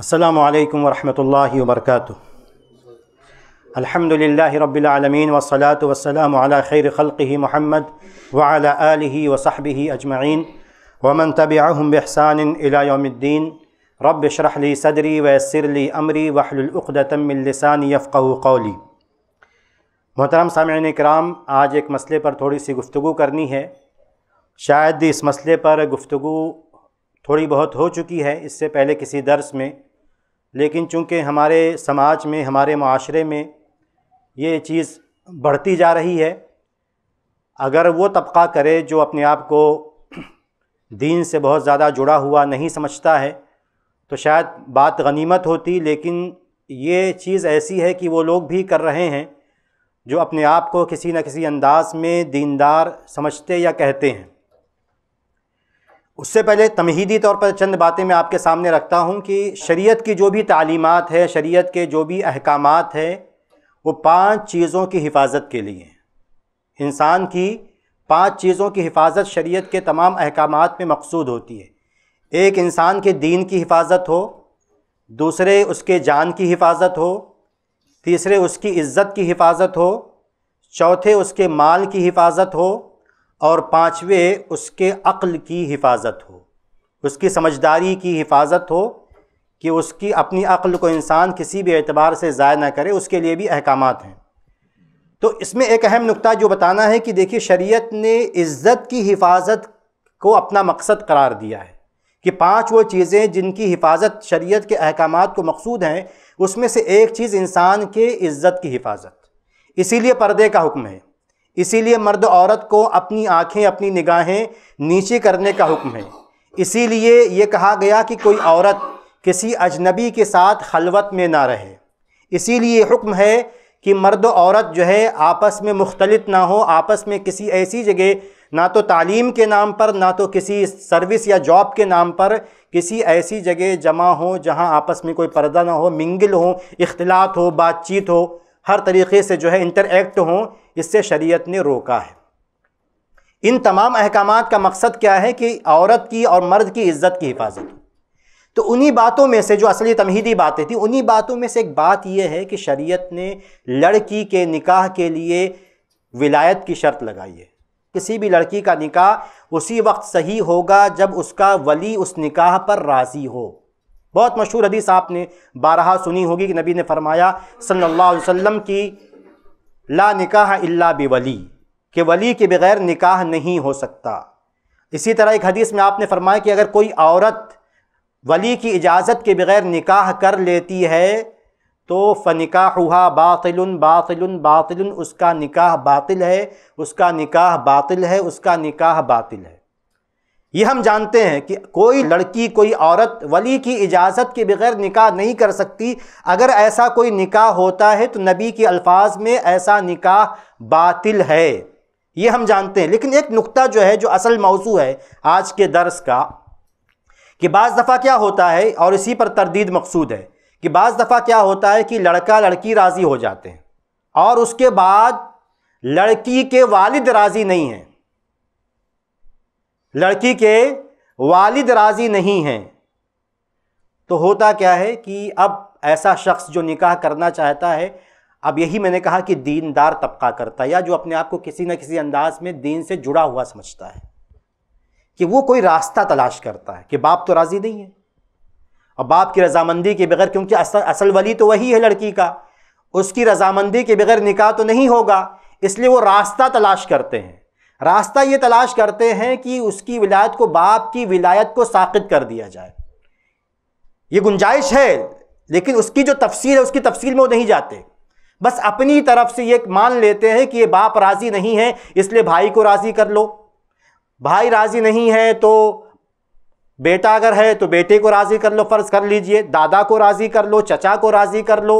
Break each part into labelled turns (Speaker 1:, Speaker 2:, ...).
Speaker 1: السلام عليكم ورحمة الله وبركاته الحمد لله رب العالمين والصلاة والسلام على خير خلقه محمد وعلى آله وصحبه أجمعين ومن تبعهم بإحسان إلى يوم الدين رب اشرح لي صدري ويسر لي أمري واحلل عقدة من لساني يفقه قولي محترم سامعین कराम آج ایک مسئلے پر تھوڑی سی گفتگو کرنی ہے شاید اس مسئلے پر گفتگو थोड़ी बहुत हो चुकी है इससे पहले किसी दर्स में लेकिन चूँकि हमारे समाज में हमारे माशरे में ये चीज़ बढ़ती जा रही है अगर वो तबका करे जो अपने आप को दीन से बहुत ज़्यादा जुड़ा हुआ नहीं समझता है तो शायद बात गनीमत होती लेकिन ये चीज़ ऐसी है कि वो लोग भी कर रहे हैं जो अपने आप को किसी न किसी अंदाज में दीनदार समझते या कहते हैं उससे पहले तमहीदी तौर पर चंद बातें मैं आपके सामने रखता हूँ कि शरीयत की जो भी तालीमत है शरीयत के जो भी अहकाम है वो पांच चीज़ों की हिफाजत के लिए इंसान की पांच चीज़ों की हिफाजत शरीयत के तमाम अहकाम में मकसूद होती है एक इंसान के दीन की हिफाजत हो दूसरे उसके जान की हिफाजत हो तीसरे उसकी इज़्ज़त की हिफाजत हो चौथे उसके माल की हिफाजत हो और पाँचवें उसके अक्ल की हिफाजत हो उसकी समझदारी की हिफाजत हो कि उसकी अपनी अक्ल को इंसान किसी भी एतबार से ज़ाय ना करे उसके लिए भी अहकाम हैं तो इसमें एक अहम नुक्ता जो बताना है कि देखिए शरीयत ने इज़्ज़त की हिफाजत को अपना मकसद करार दिया है कि पांच वो चीज़ें जिनकी हिफाजत शरीयत के अहकाम को मकसूद हैं उसमें से एक चीज़ इंसान के इज़्ज़त की हिफाजत इसीलिए पर्दे का हुक्म है इसीलिए मर्द औरत को अपनी आँखें अपनी निगाहें नीचे करने का हुक्म है इसीलिए ये कहा गया कि कोई औरत किसी अजनबी के साथ खलवत में ना रहे इसीलिए हुक्म है कि मर्द औरत जो है आपस में मुख्तलित ना हो आपस में किसी ऐसी जगह ना तो तालीम के नाम पर ना तो किसी सर्विस या जॉब के नाम पर किसी ऐसी जगह जमा हो जहां आपस में कोई पर्दा ना हो मिंगल हो इख्तलात हो बातचीत हो हर तरीके से जो है इंटरएक्ट हों इससे शरीयत ने रोका है इन तमाम अहकाम का मकसद क्या है कि औरत की और मर्द की इज्जत की हिफाजत हो तो उन्हीं बातों में से जो असली तमहीदी बातें थी उन्हीं बातों में से एक बात यह है कि शरीयत ने लड़की के निकाह के लिए विलायत की शर्त लगाई है किसी भी लड़की का निकाह उसी वक्त सही होगा जब उसका वली उस निकाह पर राज़ी हो बहुत मशहूर हदीस आपने बारहा सुनी होगी कि नबी ने फरमाया सल्लल्लाहु अलैहि वसल्लम की ला निकाह इल्ला वली के वली के बगैर निकाह नहीं हो सकता इसी तरह एक हदीस में आपने फरमाया कि अगर कोई औरत वली की इजाज़त के बगैर निकाह कर लेती है तो फ़निका हुआ बातिल बातिल बातिल उसका निकाह बातिल है उसका निकाह बातिल है उसका निकाह बातिल है ये हम जानते हैं कि कोई लड़की कोई औरत वली की इजाज़त के बगैर निकाह नहीं कर सकती अगर ऐसा कोई निकाह होता है तो नबी के अल्फाज में ऐसा निकाह बातिल है ये हम जानते हैं लेकिन एक नुक्ता जो है जो असल मौजू है आज के दर्स का कि बज़ दफ़ा क्या होता है और इसी पर तरदीद मकसूद है कि बज़ दफ़ा क्या होता है कि लड़का लड़की राज़ी हो जाते हैं और उसके बाद लड़की के वालिद राज़ी नहीं हैं लड़की के वालिद राज़ी नहीं हैं तो होता क्या है कि अब ऐसा शख्स जो निकाह करना चाहता है अब यही मैंने कहा कि दीनदार तबका करता है या जो अपने आप को किसी न किसी अंदाज में दीन से जुड़ा हुआ समझता है कि वो कोई रास्ता तलाश करता है कि बाप तो राज़ी नहीं है और बाप की रजामंदी के बगैर क्योंकि असल असल वली तो वही है लड़की का उसकी रजामंदी के बगैर निकाह तो नहीं होगा इसलिए वो रास्ता तलाश करते हैं रास्ता ये तलाश करते हैं कि उसकी विलायत को बाप की विलायत को साकित कर दिया जाए ये गुंजाइश है लेकिन उसकी जो तफसील है उसकी तफसील में वो नहीं जाते बस अपनी तरफ से ये मान लेते हैं कि ये बाप राज़ी नहीं है इसलिए भाई को राज़ी कर लो भाई राज़ी नहीं है तो बेटा अगर है तो बेटे को राज़ी कर लो फ़र्ज़ कर लीजिए दादा को राज़ी कर लो चचा को राज़ी कर लो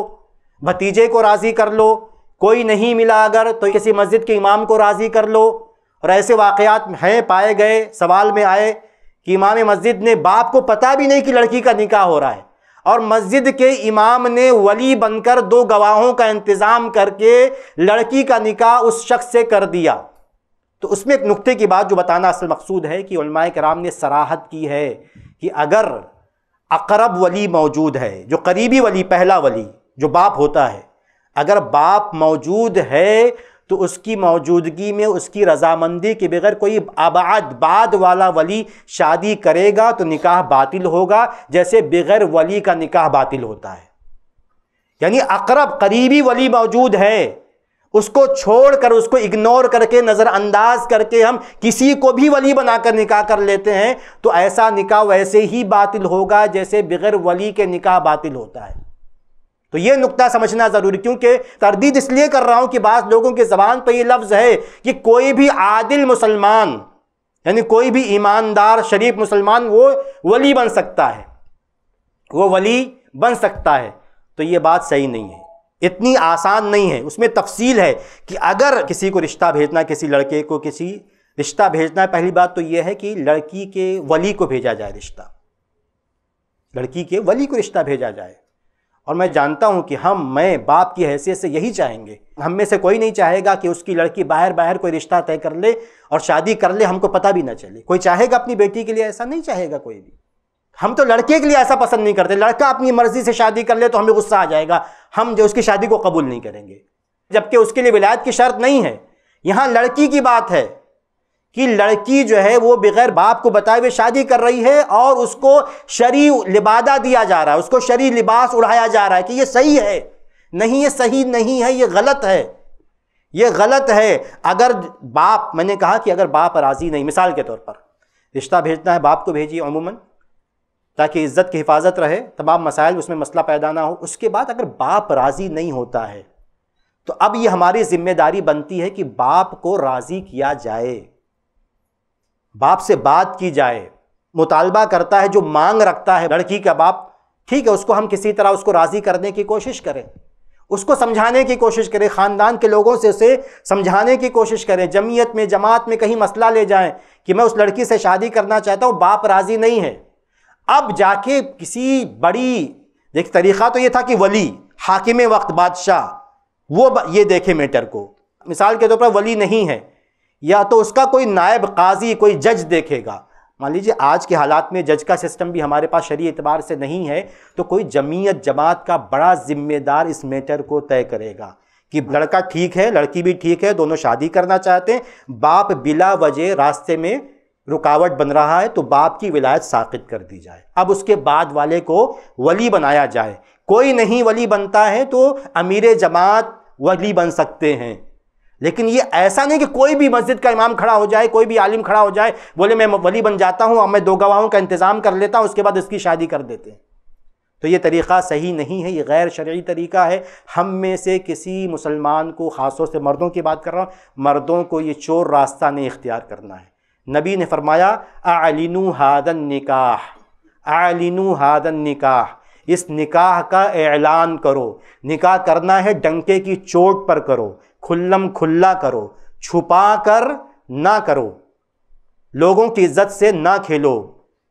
Speaker 1: भतीजे को राज़ी कर लो कोई नहीं मिला अगर तो किसी मस्जिद के इमाम को राज़ी कर लो और ऐसे वाक़ात हैं पाए गए सवाल में आए कि इमाम मस्जिद ने बाप को पता भी नहीं कि लड़की का निकाह हो रहा है और मस्जिद के इमाम ने वली बनकर दो गवाहों का इंतज़ाम करके लड़की का निकाह उस शख्स से कर दिया तो उसमें एक नुक्ते की बात जो बताना असल मकसूद है कि कराम ने सराहत की है कि अगर अकरब वली मौजूद है जो करीबी वली पहला वली जो बाप होता है अगर बाप मौजूद है तो उसकी मौजूदगी में उसकी रजामंदी के बगैर कोई आबाद बाद वाला वली शादी करेगा तो निकाह बातिल होगा जैसे बगैर वली का निकाह बातिल होता है यानी अकरब करीबी वली मौजूद है उसको छोड़कर उसको इग्नोर करके नज़रअंदाज करके हम किसी को भी वली बनाकर निकाह कर लेते हैं तो ऐसा निकाह वैसे ही बातिल होगा जैसे बगैर वली के निकाह बातिल होता है तो ये नुकता समझना ज़रूरी क्योंकि तरदीद इसलिए कर रहा हूँ कि बाज़ लोगों के ज़बान पर यह लफ्ज़ है कि कोई भी आदिल मुसलमान यानी कोई भी ईमानदार शरीफ मुसलमान वो वली बन सकता है वो वली बन सकता है तो ये बात सही नहीं है इतनी आसान नहीं है उसमें तफसील है कि अगर किसी को रिश्ता भेजना किसी लड़के को किसी रिश्ता भेजना पहली बात तो यह है कि लड़की के वली को भेजा जाए रिश्ता लड़की के वली को रिश्ता भेजा जाए और मैं जानता हूँ कि हम मैं बाप की हैसियत से यही चाहेंगे हम में से कोई नहीं चाहेगा कि उसकी लड़की बाहर बाहर कोई रिश्ता तय कर ले और शादी कर ले हमको पता भी ना चले कोई चाहेगा अपनी बेटी के लिए ऐसा नहीं चाहेगा कोई भी हम तो लड़के के लिए ऐसा पसंद नहीं करते लड़का अपनी मर्जी से शादी कर ले तो हमें गुस्सा आ जाएगा हम जो उसकी शादी को कबूल नहीं करेंगे जबकि उसके लिए विलायत की शर्त नहीं है यहाँ लड़की की बात है कि लड़की जो है वो बगैर बाप को बताए हुए शादी कर रही है और उसको शरी लिबादा दिया जा रहा है उसको शरी लिबास उड़ाया जा रहा है कि ये सही है नहीं ये सही नहीं है ये गलत है ये गलत है अगर बाप मैंने कहा कि अगर बाप राज़ी नहीं मिसाल के तौर पर रिश्ता भेजना है बाप को भेजिए अमूमन ताकि इज़्ज़त की हिफाजत रहे तमाम मसाइल उसमें मसला पैदा ना हो उसके बाद अगर बाप राज़ी नहीं होता है तो अब ये हमारी ज़िम्मेदारी बनती है कि बाप को राज़ी किया जाए बाप से बात की जाए मुतालबा करता है जो मांग रखता है लड़की का बाप ठीक है उसको हम किसी तरह उसको राज़ी करने की कोशिश करें उसको समझाने की कोशिश करें ख़ानदान के लोगों से उसे समझाने की कोशिश करें जमीयत में जमात में कहीं मसला ले जाएं कि मैं उस लड़की से शादी करना चाहता हूँ बाप राज़ी नहीं है अब जाके किसी बड़ी देख तरीक़ा तो ये था कि वली हाकिम वक्त बादशाह वो ये देखे मैटर को मिसाल के तौर तो पर वली नहीं है या तो उसका कोई नायब काजी कोई जज देखेगा मान लीजिए आज के हालात में जज का सिस्टम भी हमारे पास शरी एतबार से नहीं है तो कोई जमीयत जमात का बड़ा जिम्मेदार इस मैटर को तय करेगा कि लड़का ठीक है लड़की भी ठीक है दोनों शादी करना चाहते हैं बाप बिला वजह रास्ते में रुकावट बन रहा है तो बाप की विलायत साखित कर दी जाए अब उसके बाद वाले को वली बनाया जाए कोई नहीं वली बनता है तो अमीर जमात वली बन सकते हैं लेकिन ये ऐसा नहीं कि कोई भी मस्जिद का इमाम खड़ा हो जाए कोई भी आलिम खड़ा हो जाए बोले मैं वली बन जाता हूँ और मैं दो गवाहों का इंतज़ाम कर लेता हूँ उसके बाद उसकी शादी कर देते हैं तो ये तरीक़ा सही नहीं है ये गैर शर्य तरीक़ा है हम में से किसी मुसलमान को खासतौर से मर्दों की बात कर रहा हूँ मर्दों को ये चोर रास्ता नहीं इख्तियार करना है नबी ने फरमाया अलिनु हादन निकाह आलिनु हादन निकाह इस निकाह का ऐलान करो निकाह करना है डंके की चोट पर करो खुल्लम खुल्ला करो छुपा कर ना करो लोगों की इज्जत से ना खेलो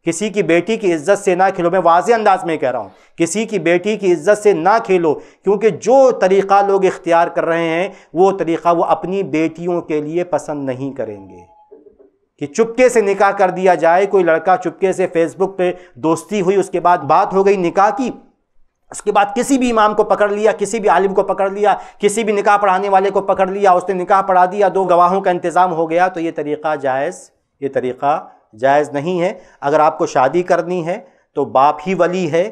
Speaker 1: किसी की बेटी की इज्जत से ना खेलो मैं वाज अंदाज में कह रहा हूँ किसी की बेटी की इज्जत से ना खेलो क्योंकि जो तरीक़ा लोग इख्तियार कर रहे हैं वो तरीक़ा वो अपनी बेटियों के लिए पसंद नहीं करेंगे कि चुपके से निकाह कर दिया जाए कोई लड़का चुपके से फेसबुक पे दोस्ती हुई उसके बाद बात हो गई निकाह की उसके बाद किसी भी इमाम को पकड़ लिया किसी भी आलिम को पकड़ लिया किसी भी निकाह पढ़ाने वाले को पकड़ लिया उसने निकाह पढ़ा दिया दो गवाहों का इंतज़ाम हो गया तो ये तरीक़ा जायज़ ये तरीक़ा जायज़ नहीं है अगर आपको शादी करनी है तो बाप ही वली है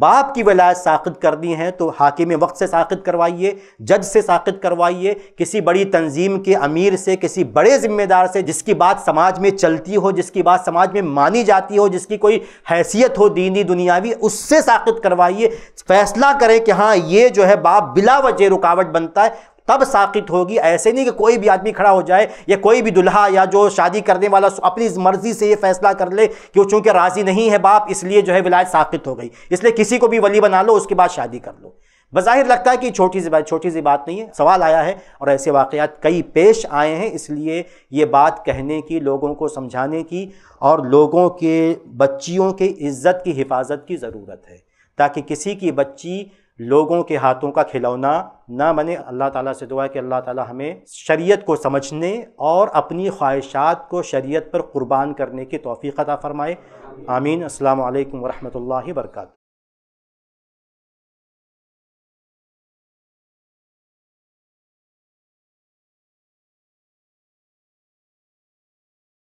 Speaker 1: बाप की वलायत साखित करनी है तो हाकिम वक्त से साखित करवाइए जज से साखित करवाइए किसी बड़ी तंजीम के अमीर से किसी बड़े ज़िम्मेदार से जिसकी बात समाज में चलती हो जिसकी बात समाज में मानी जाती हो जिसकी कोई हैसियत हो दीनी दुनियावी उससे साखित करवाइए फैसला करें कि हाँ ये जो है बाप बिला वजह रुकावट बनता है तब साकित होगी ऐसे नहीं कि कोई भी आदमी खड़ा हो जाए या कोई भी दुल्हा या जो शादी करने वाला अपनी मर्जी से ये फैसला कर ले कि वो चूँकि राज़ी नहीं है बाप इसलिए जो है विलायत साकित हो गई इसलिए किसी को भी वली बना लो उसके बाद शादी कर लो बज़ाहिर लगता है कि छोटी सी बात छोटी सी बात नहीं है सवाल आया है और ऐसे वाक़ात कई पेश आए हैं इसलिए ये बात कहने की लोगों को समझाने की और लोगों के बच्चियों के इज़्ज़त की हिफाजत की ज़रूरत है ताकि किसी की बच्ची लोगों के हाथों का खिलौना ना बने अल्लाह ताला से दुआ है कि अल्लाह ताला हमें शरीयत को समझने और अपनी ख्वाहिशात को शरीयत पर कुर्बान करने की तोफ़ी अता फ़रमाए आमीन अल्लाम वरहमल वर्का